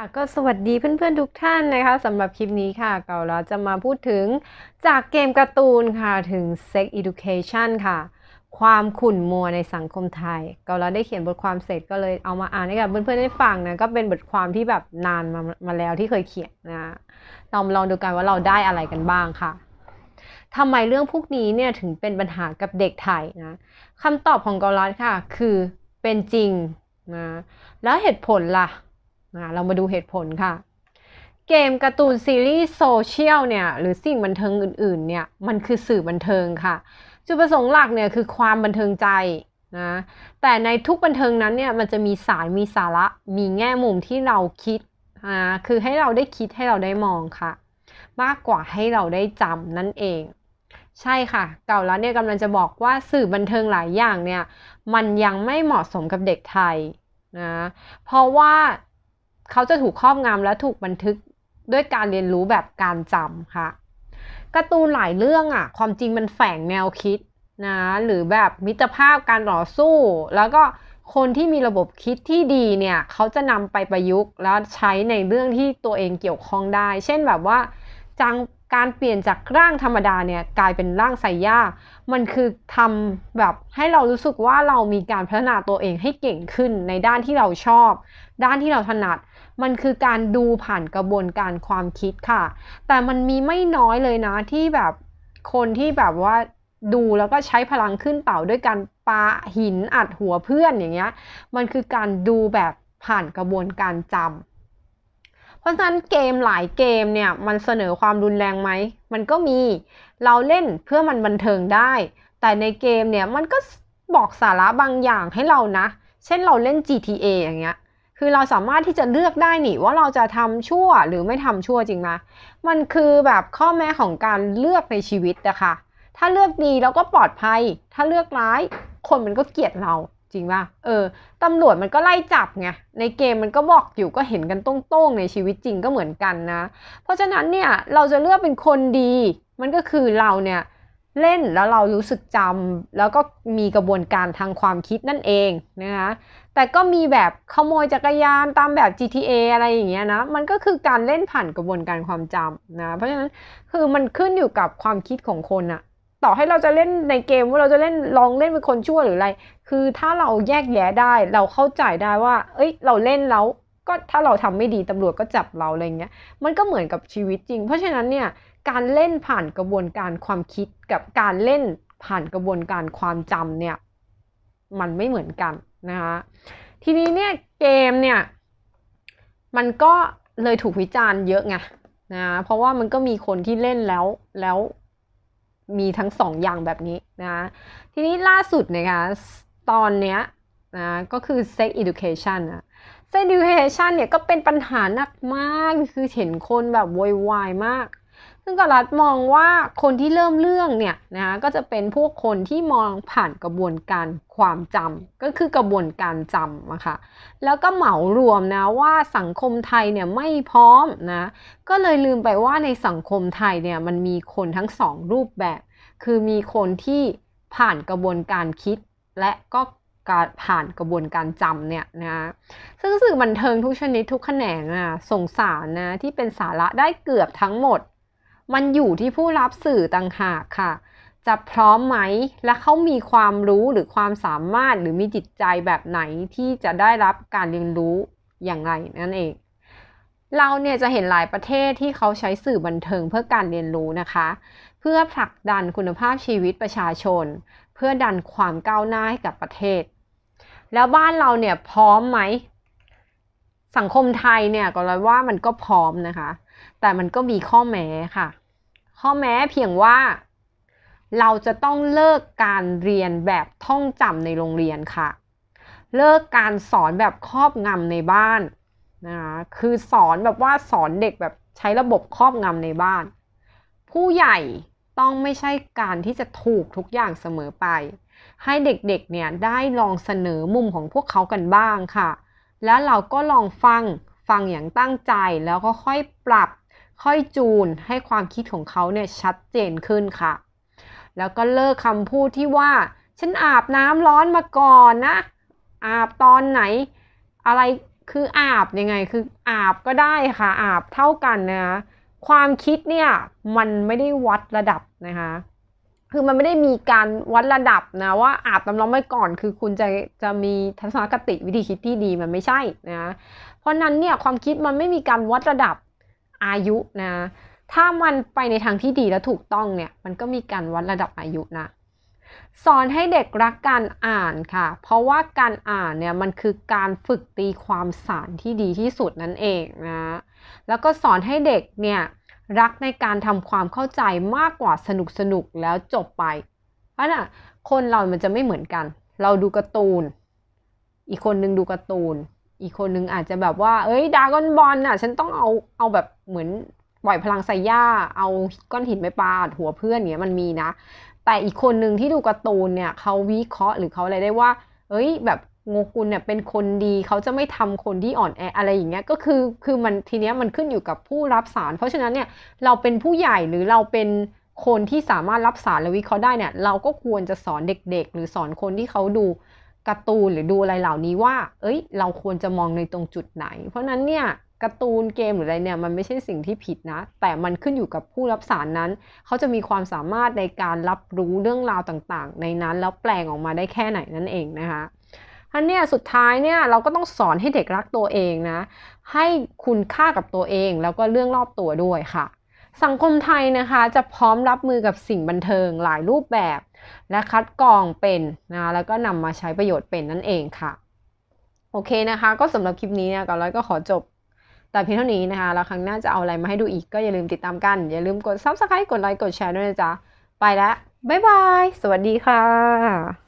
ค่ะก็สวัสดีเพื่อนๆทุกท่านนะคะสำหรับคลิปนี้ค่ะเกาเราจะมาพูดถึงจากเกมการ์ตูนค่ะถึง Sex Education ค่ะ ความขุ่นมัวในสังคมไทย เกาเราได้เขียนบทความเสร็จก็เลยเอามาอ่านให้กับ เพื่อนๆได้ฟังนะก็เป็นบทความที่แบบนานมามาแล้วที่เคยเขียนนะลองลองดูกันว่าเราได้อะไรกันบ้างค่ะทำไมเรื่องพวกนี้เนี่ยถึงเป็นปัญหากับเด็กไทยนะคำตอบของเกาลัสค่ะ คือเป็นจริงนะแล้วเหตุผลละ่ะเรามาดูเหตุผลค่ะ เกมการ์ตูนซีรีส์โซเชียลเนี่ยหรือสิ่งบันเทิงอื่นๆเนี่ยมันคือสื่อบันเทิงค่ะ จุดประสงค์หลักเนี่ยคือความบันเทิงใจนะแต่ในทุกบันเทิงนั้นเนี่ยมันจะมีสายมีสาระ มีแง่มุมที่เราคิดนะคือให้เราได้คิดให้เราได้มองค่ะ มากกว่าให้เราได้จำนั่นเอง ใช่ค่ะ เก่าแล้วเนี่ยกำลังจะบอกว่าสื่อบันเทิงหลายอย่างเนี่ยมันยังไม่เหมาะสมกับเด็กไทยนะเพราะว่าเขาจะถูกครอบงำและถูกบันทึกด้วยการเรียนรู้แบบการจำค่ะการ์ตูนหลายเรื่องอะความจริงมันแฝงแนวคิดนะหรือแบบมิตรภาพการต่อสู้ แล้วก็คนที่มีระบบคิดที่ดีเนี่ยเขาจะนำไปประยุกต์ แล้วใช้ในเรื่องที่ตัวเองเกี่ยวข้องได้ เช่นแบบว่าจังการเปลี่ยนจากร่างธรรมดาเนี่ยกลายเป็นร่างไซย่ามันคือทำแบบให้เรารู้สึกว่าเรามีการพัฒนาตัวเองให้เก่งขึ้นในด้านที่เราชอบ ด้านที่เราถนัดมันคือการดูผ่านกระบวนการความคิดค่ะ แต่มันมีไม่น้อยเลยนะที่แบบคนที่แบบว่าดูแล้วก็ใช้พลังขึ้นเต่าด้วยการปาหินอัดหัวเพื่อนอย่างเงี้ย มันคือการดูแบบผ่านกระบวนการจำเพราะฉะนั้นเกมหลายเกมเนี่ยมันเสนอความรุนแรงไหมมันก็มีเราเล่นเพื่อมันบันเทิงได้ แต่ในเกมเนี่ยมันก็บอกสาระบางอย่างให้เรานะ เช่นเราเล่น GTA อย่างเงี้ยคือเราสามารถที่จะเลือกได้นี่ว่าเราจะทำชั่วหรือไม่ทำชั่วจริงไหมมันคือแบบข้อแม้ของการเลือกในชีวิตนะคะ ถ้าเลือกดีเราก็ปลอดภัย ถ้าเลือกร้ายคนมันก็เกลียดเราจริงป่ะ เออตำรวจมันก็ไล่จับไง ในเกมมันก็บอกอยู่ก็เห็นกันต้งๆในชีวิตจริงก็เหมือนกันนะ เพราะฉะนั้นเนี่ยเราจะเลือกเป็นคนดี มันก็คือเราเนี่ยเล่น แล้วเรารู้สึกจำแล้วก็มีกระบวนการทางความคิดนั่นเองนะคะแต่ก็มีแบบขโมยจักรยานตามแบบ GTA อะไรอย่างเงี้ยนะมันก็คือการเล่นผ่านกระบวนการความจำนะเพราะฉะนั้นคือมันขึ้นอยู่กับความคิดของคนอะต่อให้เราจะเล่นในเกมว่าเราจะเล่นลองเล่นเป็นคนชั่วหรืออะไร คือถ้าเราแยกแยะได้เราเข้าใจได้ว่า เอ้ยเราเล่นแล้วก็ถ้าเราทำไม่ดีตำรวจก็จับเราอะไรเงี้ยมันก็เหมือนกับชีวิตจริง เพราะฉะนั้นเนี่ยการเล่นผ่านกระบวนการความคิดกับการเล่นผ่านกระบวนการความจำเนี่ยมันไม่เหมือนกันนะคะทีนี้เนี่ยเกมเนี่ยมันก็เลยถูกวิจารณ์เยอะไงนะเพราะว่ามันก็มีคนที่เล่นแล้วแล้วมีทั้งสองอย่างแบบนี้นะทีนี้ล่าสุดนะคะ ตอนเนี้ยนะก็คือ sex education นะ sex education เนี่ยก็เป็นปัญหาหนักมากคือเห็นคนแบบวอยวายมากซึ่งกรัฐมองว่าคนที่เริ่มเรื่องเนี่ยนะก็จะเป็นพวกคนที่มองผ่านกระบวนการความจำ ก็คือกระบวนการจำนะคะแล้วก็เหมารวมนะว่าสังคมไทยเนี่ยไม่พร้อมนะก็เลยลืมไปว่าในสังคมไทยเนี่ยมันมีคนทั้งสองรูปแบบ คือมีคนที่ผ่านกระบวนการคิด และก็การผ่านกระบวนการจำเนี่ยนะซึ่งสื่อบันเทิงทุกชนิดทุกแขนงอ่ะส่งสารนะที่เป็นสาระได้เกือบทั้งหมดมันอยู่ที่ผู้รับสื่อต่างหากค่ะ จะพร้อมไหม และเขามีความรู้หรือความสามารถหรือมีจิตใจแบบไหนที่จะได้รับการเรียนรู้อย่างไรนั่นเอง เราเนี่ยจะเห็นหลายประเทศที่เขาใช้สื่อบันเทิงเพื่อการเรียนรู้นะคะ เพื่อผลักดันคุณภาพชีวิตประชาชน เพื่อดันความก้าวหน้าให้กับประเทศ แล้วบ้านเราเนี่ยพร้อมไหม สังคมไทยเนี่ยก็เลยว่ามันก็พร้อมนะคะแต่มันก็มีข้อแม้ค่ะ ข้อแม้เพียงว่า เราจะต้องเลิกการเรียนแบบท่องจำในโรงเรียนค่ะ เลิกการสอนแบบครอบงำในบ้านนะคะ คือสอนแบบว่าสอนเด็กแบบใช้ระบบครอบงำในบ้าน ผู้ใหญ่ต้องไม่ใช่การที่จะถูกทุกอย่างเสมอไป ให้เด็กๆเนี่ยได้ลองเสนอมุมของพวกเขากันบ้างค่ะ แล้วเราก็ลองฟังฟังอย่างตั้งใจแล้วก็ค่อยปรับค่อยจูนให้ความคิดของเขาเนี่ยชัดเจนขึ้นค่ะ แล้วก็เลิกคำพูดที่ว่าฉันอาบน้ำร้อนมาก่อนนะ อาบตอนไหน อะไรคืออาบยังไงคืออาบก็ได้ค่ะ อาบเท่ากันนะ ความคิดเนี่ยมันไม่ได้วัดระดับนะคะ คือมันไม่ได้มีการวัดระดับนะ ว่าอาบน้ำร้อนมาก่อนคือคุณจะจะมีทัศนคติวิธีคิดที่ดีมันไม่ใช่นะพราะนั้นเนี่ยความคิดมันไม่มีการวัดระดับอายุนะ ถ้ามันไปในทางที่ดีและถูกต้องเนี่ยมันก็มีการวัดระดับอายุนะ สอนให้เด็กรักการอ่านค่ะ เพราะว่าการอ่านเนี่ยมันคือการฝึกตีความสารที่ดีที่สุดนั่นเองนะ แล้วก็สอนให้เด็กเนี่ยรักในการทำความเข้าใจมากกว่าสนุกสนุกแล้วจบไป เพราะน่ะคนเรา มันจะไม่เหมือนกัน เราดูการ์ตูน อีกคนนึงดูการ์ตูนอีกคนนึงอาจจะแบบว่า เอ้ยดากอนบอลน่ะ ฉันต้องเอา เอาแบบเหมือน ปล่อยพลังไซย่า เอาก้อนหินไปปาดหัวเพื่อนเนี้ยมันมีนะ แต่อีกคนหนึ่งที่ดูการ์ตูนเนี่ย เขาวิเคราะห์หรือเขาอะไรได้ว่า เอ้ย แบบโงกุลเนี่ยเป็นคนดี เขาจะไม่ทำคนที่อ่อนแอ อะไรอย่างเงี้ย ก็คือ คือมันทีเนี้ยมันขึ้นอยู่กับผู้รับสาร เพราะฉะนั้นเนี่ยเราเป็นผู้ใหญ่หรือเราเป็นคนที่สามารถรับสารและวิเคราะห์ได้เนี่ย เราก็ควรจะสอนเด็กๆ หรือสอนคนที่เขาดูการ์ตูนหรือดูอะไรเหล่านี้ว่า เอ้ย เราควรจะมองในตรงจุดไหน เพราะนั้นเนี่ยการ์ตูนเกมหรืออะไรเนี่ยมันไม่ใช่สิ่งที่ผิดนะ แต่มันขึ้นอยู่กับผู้รับสารนั้น เขาจะมีความสามารถในการรับรู้เรื่องราวต่าง ๆ ในนั้นแล้วแปลงออกมาได้แค่ไหนนั่นเองนะคะท่านเนี่ยสุดท้ายเนี่ยเราก็ต้องสอนให้เด็กรักตัวเองนะ ให้คุณค่ากับตัวเองแล้วก็เรื่องรอบตัวด้วยค่ะสังคมไทยนะคะจะพร้อมรับมือกับสิ่งบันเทิงหลายรูปแบบ และคัดกรองเป็นนะแล้วก็นำมาใช้ประโยชน์เป็นนั่นเองค่ะ โอเคนะคะ ก็สำหรับคลิปนี้นะก็ร้อยก็ขอจบ แต่เพียงเท่านี้นะคะ แล้วครั้งหน้าจะเอาอะไรมาให้ดูอีกก็อย่าลืมติดตามกันอย่าลืมกด subscribe กดไลค์กดแชร์ด้วยนะจ๊ะไปแล้วบ๊ายบายสวัสดีค่ะ